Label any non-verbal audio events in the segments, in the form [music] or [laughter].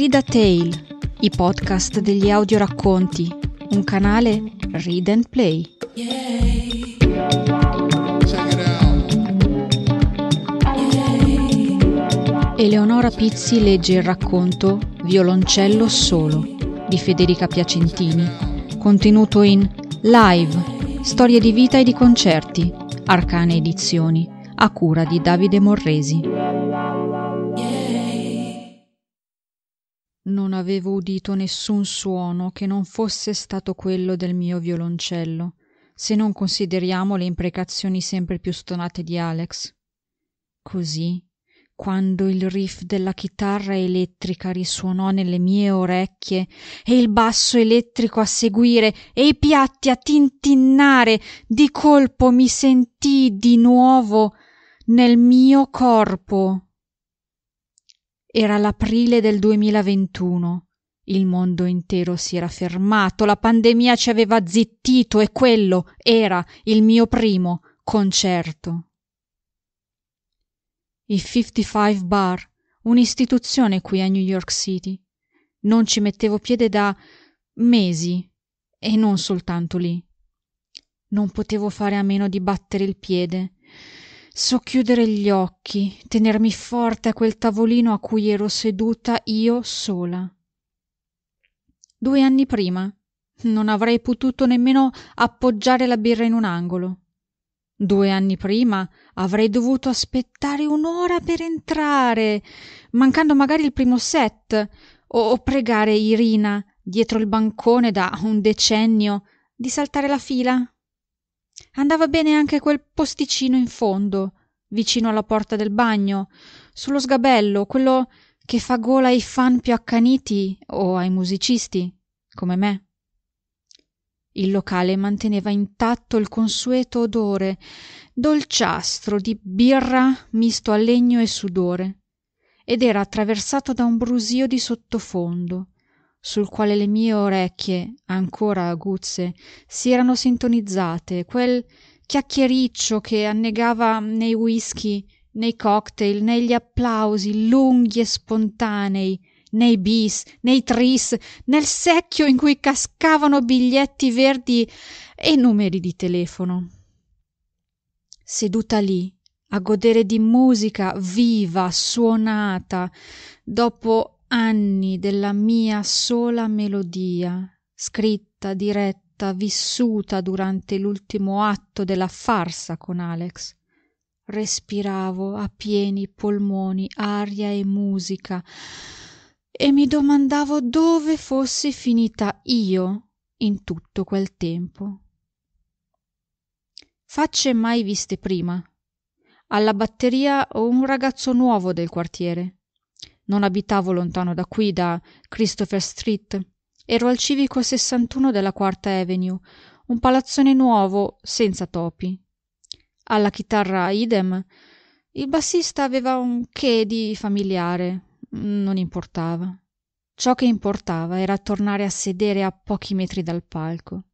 Rida Tale, i podcast degli audio racconti, un canale Read and Play. Eleonora Pizzi legge il racconto Violoncello solo di Federica Piacentini, contenuto in Live, storie di vita e di concerti, Arcane Edizioni, a cura di Davide Morresi. non avevo udito nessun suono che non fosse stato quello del mio violoncello se non consideriamo le imprecazioni sempre più stonate di alex così quando il riff della chitarra elettrica risuonò nelle mie orecchie e il basso elettrico a seguire e i piatti a tintinnare di colpo mi sentii di nuovo nel mio corpo era l'aprile del 2021. Il mondo intero si era fermato, la pandemia ci aveva zittito e quello era il mio primo concerto. I 55 Bar, un'istituzione qui a New York City. Non ci mettevo piede da mesi e non soltanto lì. Non potevo fare a meno di battere il piede socchiudere gli occhi tenermi forte a quel tavolino a cui ero seduta io sola due anni prima non avrei potuto nemmeno appoggiare la birra in un angolo due anni prima avrei dovuto aspettare un'ora per entrare mancando magari il primo set o pregare irina dietro il bancone da un decennio di saltare la fila andava bene anche quel posticino in fondo vicino alla porta del bagno su lo sgabello quello che fa gola ai fan più accaniti o ai musicisti come me il locale manteneva intatto il consueto odore dolciastro di birra misto a legno e sudore ed era attraversato da un brusìo di sottofondo sul quale le mie orecchie ancora aguzze si erano sintonizzate quel chiacchiericcio che annegava nei whisky nei cocktail negli applausi lunghi e spontanei nei bis nei tris nel secchio in cui cascavano biglietti verdi e numeri di telefono seduta lì a godere di musica viva suonata dopo anni della mia sola melodia scritta diretta vissuta durante l'ultimo atto della farsa con alex respiravo a pieni polmoni aria e musica e mi domandavo dove fossi finita io in tutto quel tempo facce mai viste prima alla batteria un ragazzo nuovo del quartiere non abitavo lontano da qui da christopher street ero al civico 61 della quarta avenue un palazzone nuovo senza topi alla chitarra idem il bassista aveva un che di familiare non importava ciò che importava era tornare a sedere a pochi metri dal palco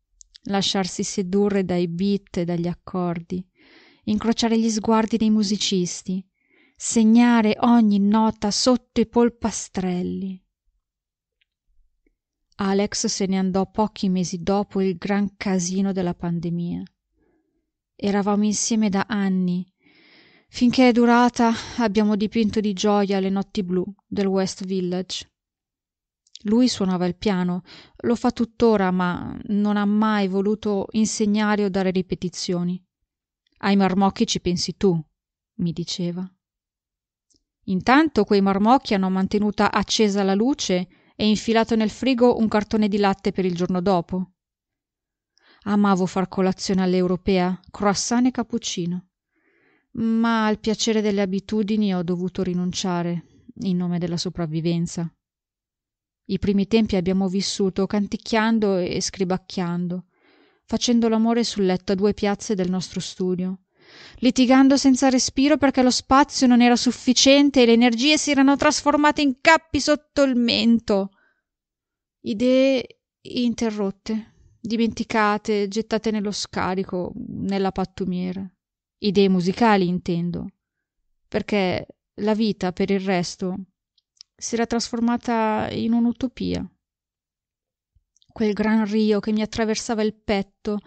lasciarsi sedurre dai beat e dagli accordi incrociare gli sguardi dei musicisti segnare ogni nota sotto i polpastrelli alex se ne andò pochi mesi dopo il gran casino della pandemia eravamo insieme da anni finché è durata abbiamo dipinto di gioia le notti blu del west village lui suonava il piano lo fa tuttora ma non ha mai voluto insegnare o dare ripetizioni ai marmocchi ci pensi tu mi diceva intanto quei marmocchi hanno mantenuta accesa la luce e infilato nel frigo un cartone di latte per il giorno dopo amavo far colazione all'europea croissant e cappuccino ma al piacere delle abitudini ho dovuto rinunciare in nome della sopravvivenza i primi tempi abbiamo vissuto canticchiando e scribacchiando facendo l'amore sul letto a due piazze del nostro studio litigando senza respiro perché lo spazio non era sufficiente e le energie si erano trasformate in cappi sotto il mento idee interrotte dimenticate gettate nello scarico nella pattumiera idee musicali intendo perché la vita per il resto si era trasformata in un'utopia quel gran rio che mi attraversava il petto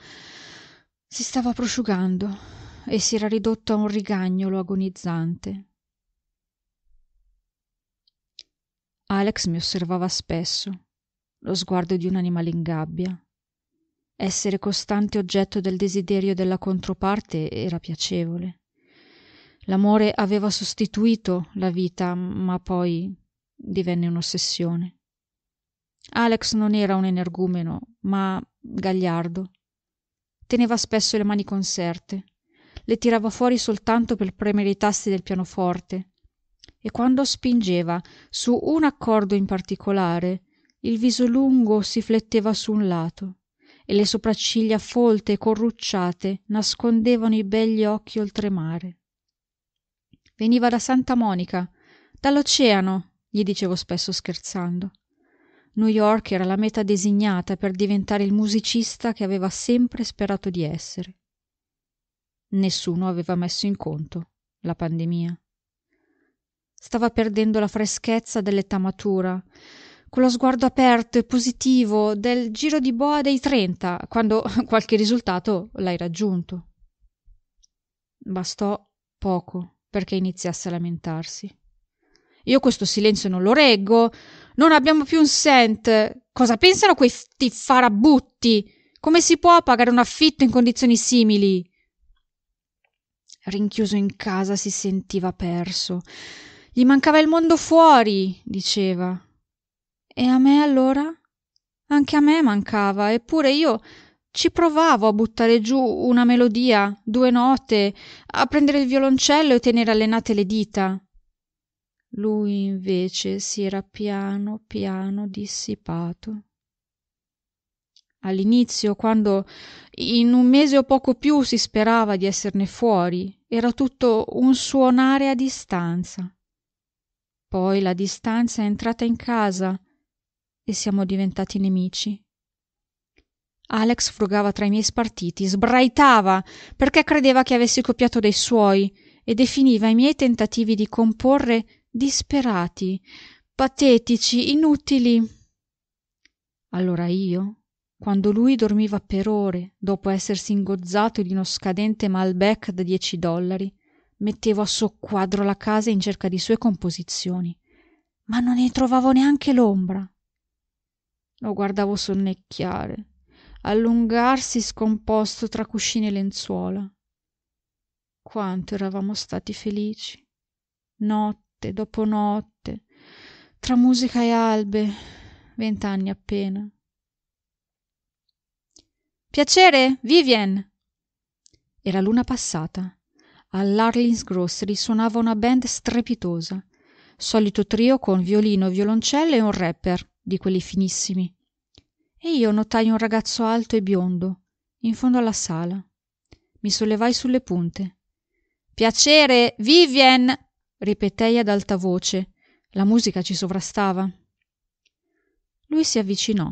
si stava prosciugando e si era ridotto a un rigagnolo agonizzante alex mi osservava spesso lo sguardo di un animale in gabbia essere costante oggetto del desiderio della controparte era piacevole l'amore aveva sostituito la vita ma poi divenne un'ossessione Alex non era un energumeno ma gagliardo teneva spesso le mani conserte le tirava fuori soltanto per premere i tasti del pianoforte e quando spingeva su un accordo in particolare il viso lungo si fletteva su un lato e le sopracciglia folte e corrucciate nascondevano i begli occhi oltremare veniva da santa monica dall'oceano gli dicevo spesso scherzando new york era la meta designata per diventare il musicista che aveva sempre sperato di essere nessuno aveva messo in conto la pandemia stava perdendo la freschezza dell'età matura con lo sguardo aperto e positivo del giro di boa dei trenta quando [laughs] qualche risultato l'hai raggiunto bastò poco perché iniziasse a lamentarsi io questo silenzio non lo reggo non abbiamo più un cent cosa pensano questi farabutti come si può pagare un affitto in condizioni simili rinchiuso in casa si sentiva perso gli mancava il mondo fuori diceva e a me allora anche a me mancava eppure io ci provavo a buttare giù una melodia due note a prendere il violoncello e tenere allenate le dita lui invece si era piano piano dissipato all'inizio quando in un mese o poco più si sperava di esserne fuori era tutto un suonare a distanza poi la distanza è entrata in casa e siamo diventati nemici alex frugava tra i miei spartiti sbraitava perché credeva che avessi copiato dei suoi e definiva i miei tentativi di comporre disperati patetici inutili allora io quando lui dormiva per ore dopo essersi ingozzato di uno scadente malbec da dieci dollari mettevo a soqquadro la casa in cerca di sue composizioni ma non ne trovavo neanche l'ombra lo guardavo sonnecchiare allungarsi scomposto tra cuscini e lenzuola quanto eravamo stati felici notte dopo notte tra musica e albe vent'anni appena piacere vivien era l'una passata All'Arlings all'harlingsgross risuonava una band strepitosa solito trio con violino violoncello e un rapper di quelli finissimi e io notai un ragazzo alto e biondo in fondo alla sala Mi sollevai sulle punte piacere vivien ripetei ad alta voce la musica ci sovrastava lui si avvicinò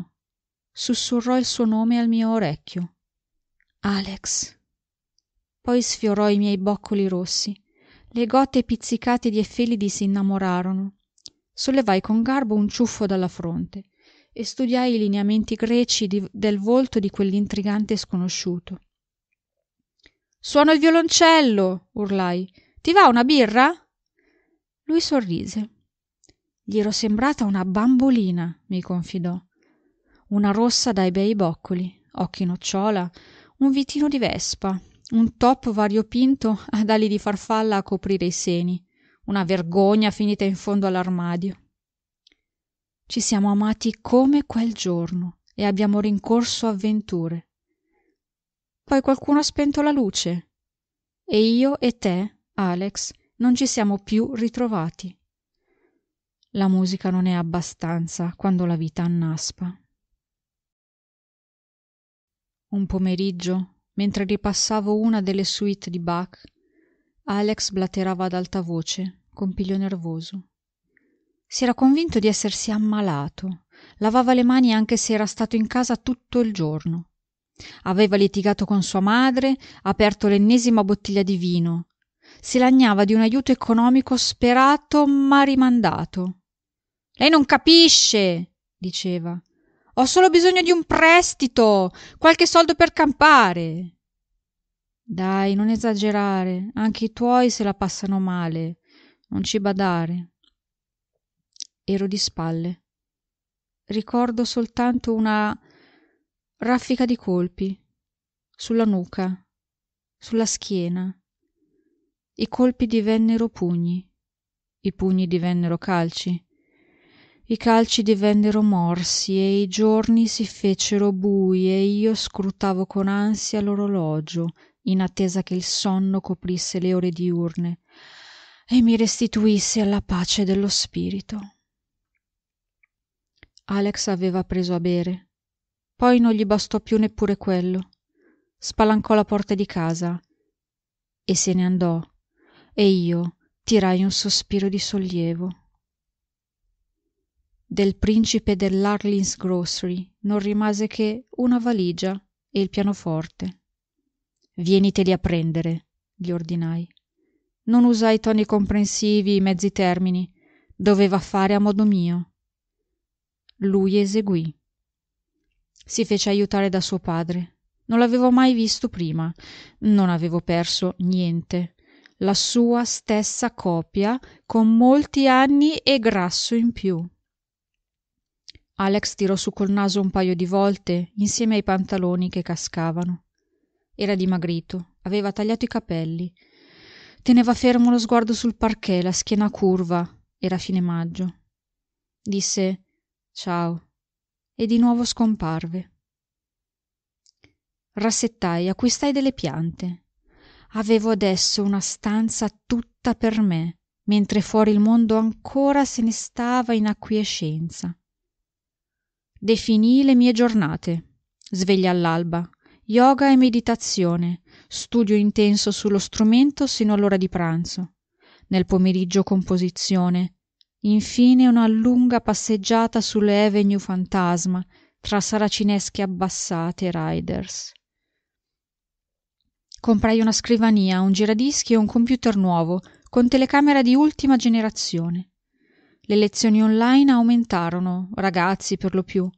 sussurrò il suo nome al mio orecchio alex poi sfiorò i miei boccoli rossi le gote pizzicate di effelidi s'innamorarono sollevai con garbo un ciuffo dalla fronte e studiai i lineamenti greci del volto di quell'intrigante sconosciuto suono il violoncello urlai ti va una birra lui sorrise gli ero sembrata una bambolina mi confidò una rossa dai bei boccoli occhi nocciola un vitino di vespa un top variopinto ad ali di farfalla a coprire i seni una vergogna finita in fondo all'armadio ci siamo amati come quel giorno e abbiamo rincorso avventure poi qualcuno ha spento la luce e io e te alex non ci siamo più ritrovati la musica non è abbastanza quando la vita annaspa un pomeriggio mentre ripassavo una delle suite di bach alex blaterava ad alta voce con piglio nervoso si era convinto di essersi ammalato lavava le mani anche se era stato in casa tutto il giorno aveva litigato con sua madre aperto l'ennesima bottiglia di vino si lagnava di un ajuto economico sperato ma rimandato lei non capisce diceva ho solo bisogno di un prestito qualche soldo per campare dai non esagerare anche i tuoi se la passano male non ci badare ero di spalle ricordo soltanto una raffica di colpi sulla nuca sulla schiena i colpi divennero pugni i pugni divennero calci i calci divennero morsi e i giorni si fecero bui e io scrutavo con ansia l'orologio in attesa che il sonno coprisse le ore diurne e mi restituisse alla pace dello spirito alex aveva preso a bere poi non gli bastò più neppure quello spalancò la porta di casa e se ne andò e io tirai un sospiro di sollievo del principe dell'harlings grocery non rimase che una valigia e il pianoforte vieniteli a prendere gli ordinai non usai toni comprensivi i mezzi termini doveva fare a modo mio lui eseguì si fece aiutare da suo padre non l'avevo mai visto prima non avevo perso niente la sua stessa copia con molti anni e grasso in più alex tirò su col naso un paio di volte insieme ai pantaloni che cascavano era dimagrito aveva tagliato i capelli teneva fermo lo sguardo sul parquet la schiena curva era fine maggio disse ciao e di nuovo scomparve rassettai acquistai delle piante avevo adesso una stanza tutta per me mentre fuori il mondo ancora se ne stava in acquiescenza definii le mie giornate sveglia all'alba yoga e meditazione studio intenso sullo strumento sino all'ora di pranzo nel pomeriggio composizione infine una lunga passeggiata sulle avenue fantasma tra saracinesche abbassate e riders comprai una scrivania un giradischi e un computer nuovo con telecamera di ultima generazione le lezioni online aumentarono ragazzi per lo più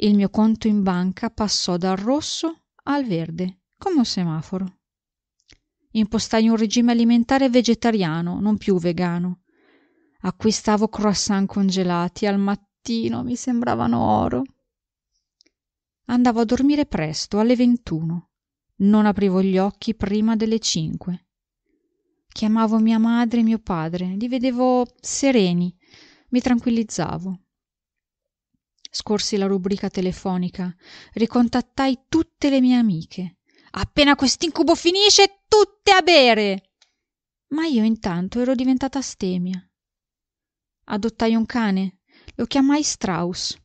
il mio conto in banca passò dal rosso al verde come un semaforo impostai un regime alimentare vegetariano non più vegano acquistavo croissant congelati al mattino mi sembravano oro andavo a dormire presto alle ventuno non aprivo gli occhi prima delle cinque chiamavo mia madre e mio padre li vedevo sereni mi tranquillizzavo scorsi la rubrica telefonica ricontattai tutte le mie amiche appena quest'incubo finisce tutte a bere ma io intanto ero diventata stemia adottai un cane lo chiamai strauss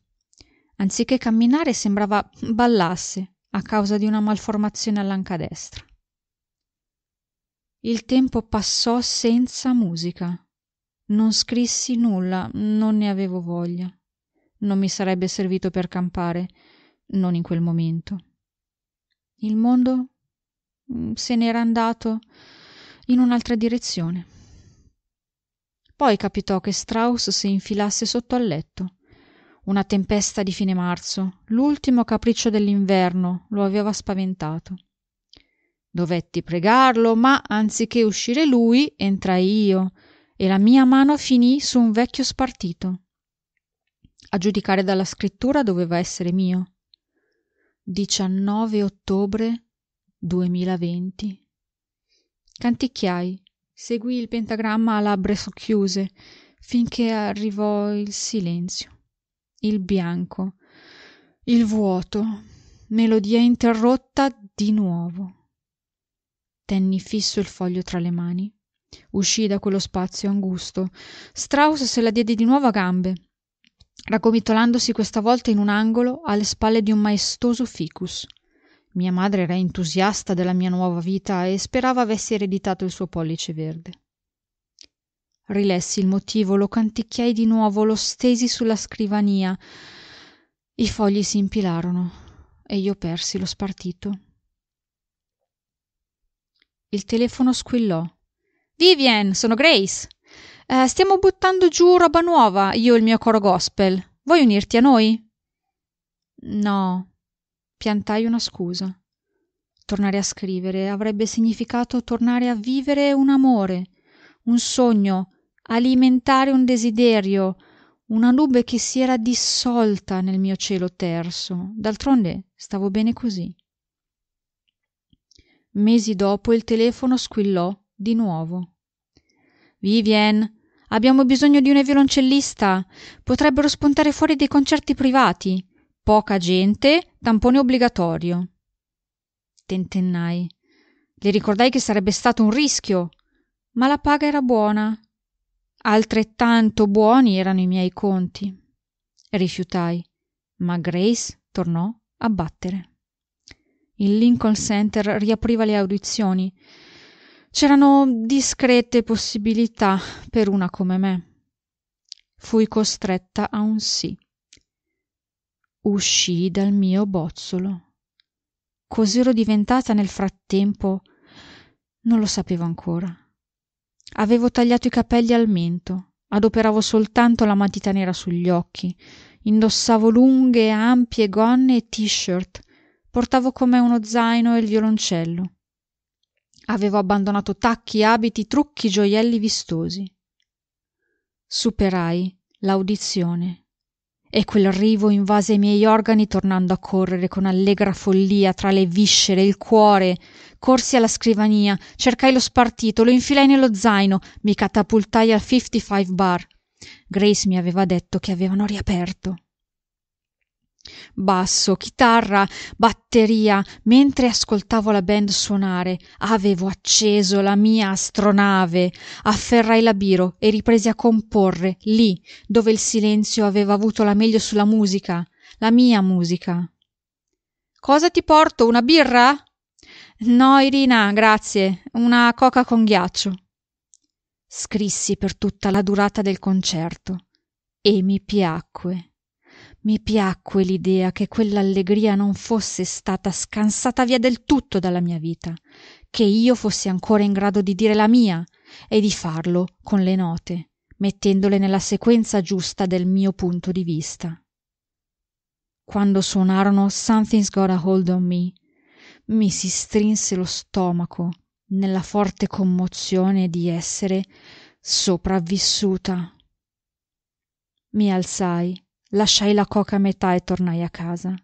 anziché camminare sembrava ballasse a causa di una malformazione all'anca destra il tempo passò senza musica non scrissi nulla non ne avevo voglia non mi sarebbe servito per campare non in quel momento il mondo mm, se n'era andato in un'altra direzione poi capitò che strauss si infilasse sotto al letto una tempesta di fine marzo l'ultimo capriccio dell'inverno lo aveva spaventato dovetti pregarlo ma anziché uscire lui entrai io e la mia mano finì su un vecchio spartito a giudicare dalla scrittura doveva essere mio 19 ottobre canticchiai seguii il pentagramma a labbra socchiuse finché arrivò il silenzio il bianco il vuoto melodia interrotta di nuovo tenni fisso il foglio tra le mani uscii da quello spazio angusto strauss se la diede di nuovo a gambe raggomitolandosi questa volta in un angolo alle spalle di un maestoso ficus mia madre era entusiasta della mia nuova vita e sperava avessi ereditato il suo pollice verde rilessi il motivo lo canticchiai di nuovo lo stesi sulla scrivania i fogli si impilarono e io persi lo spartito il telefono squillò Vivien, sono Grace. Eh, stiamo buttando giù roba nuova, io e il mio coro gospel. Vuoi unirti a noi? No. Piantai una scusa. Tornare a scrivere avrebbe significato tornare a vivere un amore, un sogno, alimentare un desiderio, una nube che si era dissolta nel mio cielo terso. D'altronde stavo bene così. Mesi dopo il telefono squillò di nuovo vivien abbiamo bisogno di una violoncellista potrebbero spuntare fuori dei concerti privati poca gente tampone obbligatorio tentennai le ricordai che sarebbe stato un rischio ma la paga era buona altrettanto buoni erano i miei conti rifiutai ma grace tornò a battere il lincoln center riapriva le audizioni C'erano discrete possibilità per una come me. Fui costretta a un sì. Uscii dal mio bozzolo. Cos'ero diventata nel frattempo non lo sapevo ancora. Avevo tagliato i capelli al mento, adoperavo soltanto la matita nera sugli occhi, indossavo lunghe e ampie gonne e t-shirt, portavo con me uno zaino e il violoncello avevo abbandonato tacchi abiti trucchi gioielli vistosi superai l'audizione e quel rivo invase i miei organi tornando a correre con allegra follia tra le viscere il cuore corsi alla scrivania cercai lo spartito lo infilai nello zaino mi catapultai al 55 bar grace mi aveva detto che avevano riaperto basso chitarra batteria mentre ascoltavo la band suonare avevo acceso la mia astronave afferrai la biro e ripresi a comporre lì dove il silenzio aveva avuto la meglio sulla musica la mia musica cosa ti porto una birra no irina grazie una coca con ghiaccio scrissi per tutta la durata del concerto e mi piacque mi piacque l'idea che quell'allegria non fosse stata scansata via del tutto dalla mia vita che io fossi ancora in grado di dire la mia e di farlo con le note mettendole nella sequenza giusta del mio punto di vista quando suonarono something's got a hold on me mi si strinse lo stomaco nella forte commozione di essere sopravvissuta mi alzai lasciai la coca a metà e tornai a casa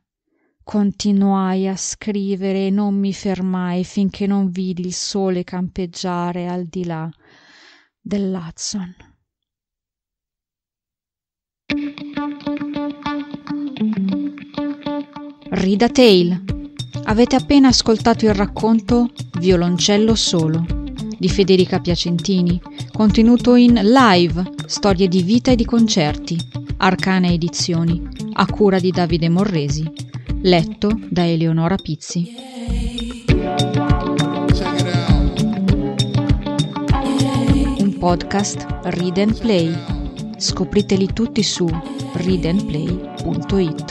continuai a scrivere e non mi fermai finché non vidi il sole campeggiare al di là dell'hudson Rida Tale. Avete appena ascoltato il racconto Violoncello solo di Federica Piacentini, contenuto in Live, storie di vita e di concerti Arcane Edizioni, a cura di Davide Morresi, letto da Eleonora Pizzi. Un podcast Read and Play. Scopriteli tutti su readandplay.it.